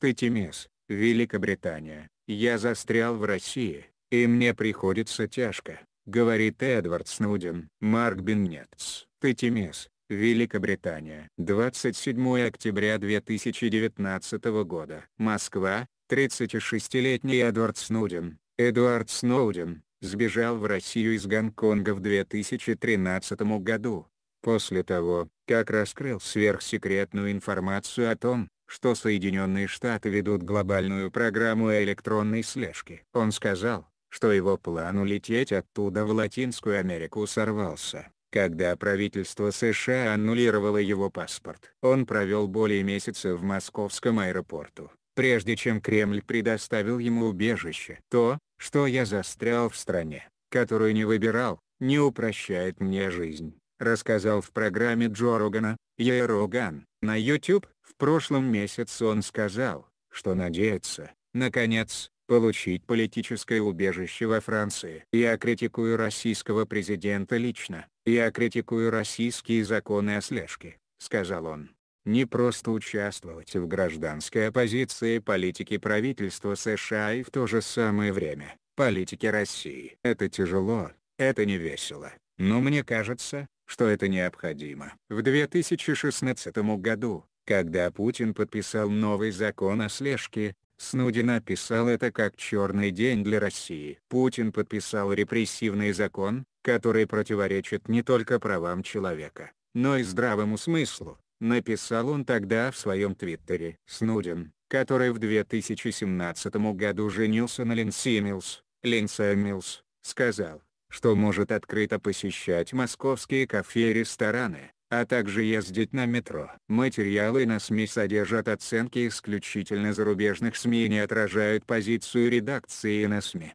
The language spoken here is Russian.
Катимис, Великобритания, я застрял в России, и мне приходится тяжко, говорит Эдвард Снудин. Марк Беннетс, Катимис, Великобритания. 27 октября 2019 года. Москва, 36-летний Эдвард Снудин. Эдвард Сноуден, сбежал в Россию из Гонконга в 2013 году, после того, как раскрыл сверхсекретную информацию о том, что Соединенные Штаты ведут глобальную программу электронной слежки. Он сказал, что его план улететь оттуда в Латинскую Америку сорвался, когда правительство США аннулировало его паспорт. Он провел более месяца в московском аэропорту, прежде чем Кремль предоставил ему убежище. То, что я застрял в стране, которую не выбирал, не упрощает мне жизнь, рассказал в программе Джо Рогана, Ероган. На YouTube в прошлом месяце он сказал, что надеется, наконец, получить политическое убежище во Франции. Я критикую российского президента лично, я критикую российские законы о слежке, сказал он. Не просто участвовать в гражданской оппозиции политики правительства США и в то же самое время, политики России. Это тяжело, это не весело, но мне кажется, что это необходимо. В 2016 году, когда Путин подписал новый закон о слежке, Снудин написал это как «черный день для России». Путин подписал репрессивный закон, который противоречит не только правам человека, но и здравому смыслу, написал он тогда в своем твиттере. Снудин, который в 2017 году женился на Линси Милс, Линдси Милс, сказал, что может открыто посещать московские кафе и рестораны, а также ездить на метро. Материалы на СМИ содержат оценки исключительно зарубежных СМИ и не отражают позицию редакции на СМИ.